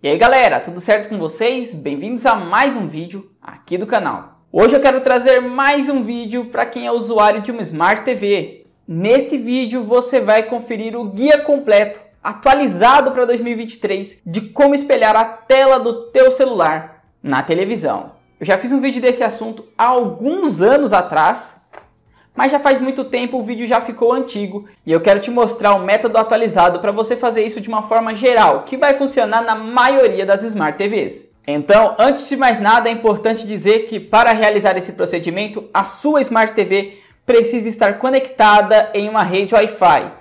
E aí galera, tudo certo com vocês? Bem-vindos a mais um vídeo aqui do canal. Hoje eu quero trazer mais um vídeo para quem é usuário de uma Smart TV. Nesse vídeo você vai conferir o guia completo, atualizado para 2023, de como espelhar a tela do teu celular na televisão. Eu já fiz um vídeo desse assunto há alguns anos atrás mas já faz muito tempo o vídeo já ficou antigo e eu quero te mostrar um método atualizado para você fazer isso de uma forma geral, que vai funcionar na maioria das Smart TVs. Então, antes de mais nada, é importante dizer que para realizar esse procedimento, a sua Smart TV precisa estar conectada em uma rede Wi-Fi.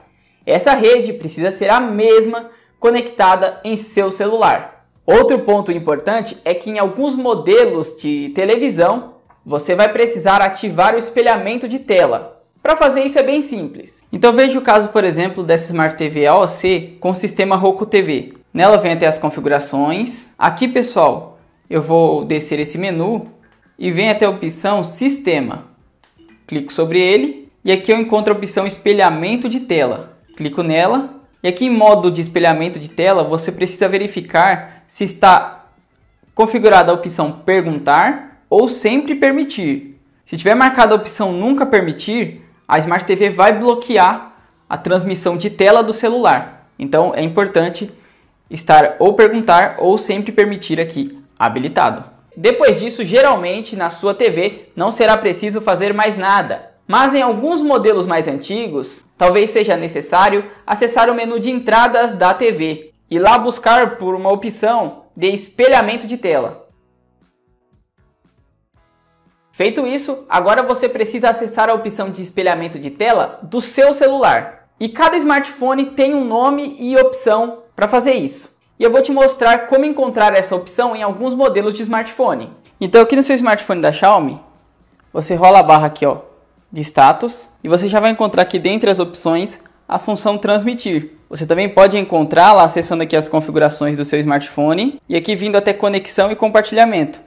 Essa rede precisa ser a mesma conectada em seu celular. Outro ponto importante é que em alguns modelos de televisão, você vai precisar ativar o espelhamento de tela. Para fazer isso é bem simples. Então veja o caso, por exemplo, dessa Smart TV AOC com o sistema Roku TV. Nela vem até as configurações. Aqui, pessoal, eu vou descer esse menu e vem até a opção Sistema. Clico sobre ele e aqui eu encontro a opção Espelhamento de tela. Clico nela e aqui em modo de espelhamento de tela, você precisa verificar se está configurada a opção perguntar ou sempre permitir. Se tiver marcada a opção nunca permitir, a Smart TV vai bloquear a transmissão de tela do celular. Então é importante estar ou perguntar ou sempre permitir aqui habilitado. Depois disso, geralmente na sua TV não será preciso fazer mais nada. Mas em alguns modelos mais antigos, talvez seja necessário acessar o menu de entradas da TV e lá buscar por uma opção de espelhamento de tela. Feito isso, agora você precisa acessar a opção de espelhamento de tela do seu celular. E cada smartphone tem um nome e opção para fazer isso. E eu vou te mostrar como encontrar essa opção em alguns modelos de smartphone. Então aqui no seu smartphone da Xiaomi, você rola a barra aqui ó, de status e você já vai encontrar aqui dentre as opções a função transmitir. Você também pode encontrá-la acessando aqui as configurações do seu smartphone e aqui vindo até conexão e compartilhamento.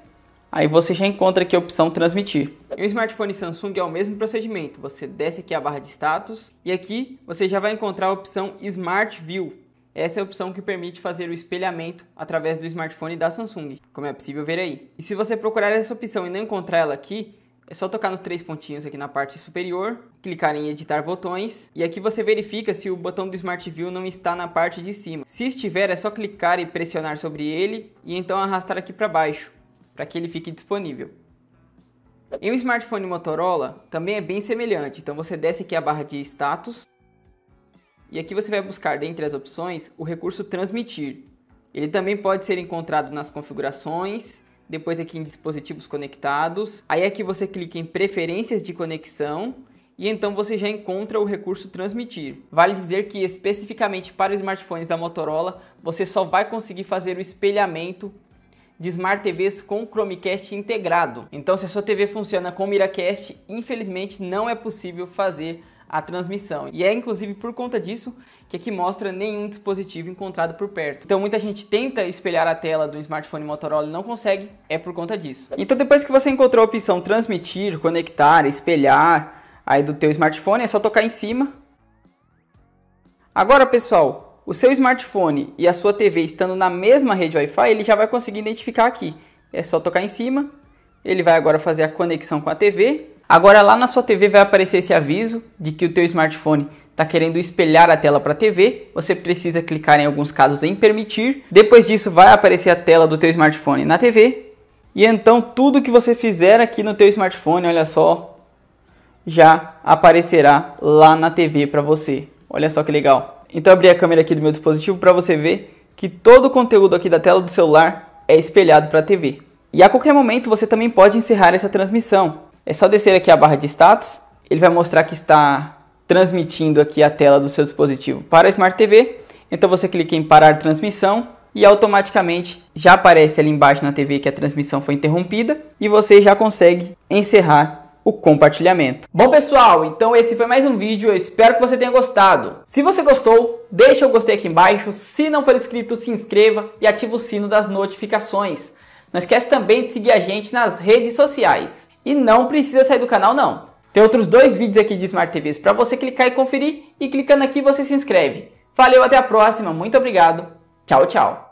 Aí você já encontra aqui a opção transmitir. Em um smartphone Samsung é o mesmo procedimento. Você desce aqui a barra de status e aqui você já vai encontrar a opção Smart View. Essa é a opção que permite fazer o espelhamento através do smartphone da Samsung, como é possível ver aí. E se você procurar essa opção e não encontrar ela aqui, é só tocar nos três pontinhos aqui na parte superior, clicar em editar botões e aqui você verifica se o botão do Smart View não está na parte de cima. Se estiver, é só clicar e pressionar sobre ele e então arrastar aqui para baixo para que ele fique disponível. Em um smartphone Motorola também é bem semelhante, então você desce aqui a barra de status e aqui você vai buscar dentre as opções o recurso transmitir. Ele também pode ser encontrado nas configurações, depois aqui em dispositivos conectados, aí aqui você clica em preferências de conexão e então você já encontra o recurso transmitir. Vale dizer que especificamente para os smartphones da Motorola, você só vai conseguir fazer o espelhamento de Smart TVs com Chromecast integrado. Então, se a sua TV funciona com Miracast, infelizmente não é possível fazer a transmissão. E é inclusive por conta disso que aqui mostra nenhum dispositivo encontrado por perto. Então muita gente tenta espelhar a tela do smartphone Motorola e não consegue, é por conta disso. Então depois que você encontrou a opção transmitir, conectar, espelhar aí do teu smartphone, é só tocar em cima. Agora, pessoal, o seu smartphone e a sua TV estando na mesma rede Wi-Fi, ele já vai conseguir identificar aqui. É só tocar em cima, ele vai agora fazer a conexão com a TV. Agora lá na sua TV vai aparecer esse aviso de que o teu smartphone está querendo espelhar a tela para a TV. Você precisa clicar em alguns casos em permitir. Depois disso vai aparecer a tela do teu smartphone na TV. E então tudo que você fizer aqui no teu smartphone, olha só, já aparecerá lá na TV para você. Olha só que legal. Então abri a câmera aqui do meu dispositivo para você ver que todo o conteúdo aqui da tela do celular é espelhado para a TV. E a qualquer momento você também pode encerrar essa transmissão. É só descer aqui a barra de status, ele vai mostrar que está transmitindo aqui a tela do seu dispositivo para a Smart TV. Então você clica em parar transmissão e automaticamente já aparece ali embaixo na TV que a transmissão foi interrompida e você já consegue encerrar o compartilhamento. Bom pessoal, então esse foi mais um vídeo, eu espero que você tenha gostado. Se você gostou, deixa o gostei aqui embaixo, se não for inscrito, se inscreva e ativa o sino das notificações. Não esquece também de seguir a gente nas redes sociais. E não precisa sair do canal não. Tem outros dois vídeos aqui de Smart TVs para você clicar e conferir e clicando aqui você se inscreve. Valeu, até a próxima, muito obrigado. Tchau, tchau.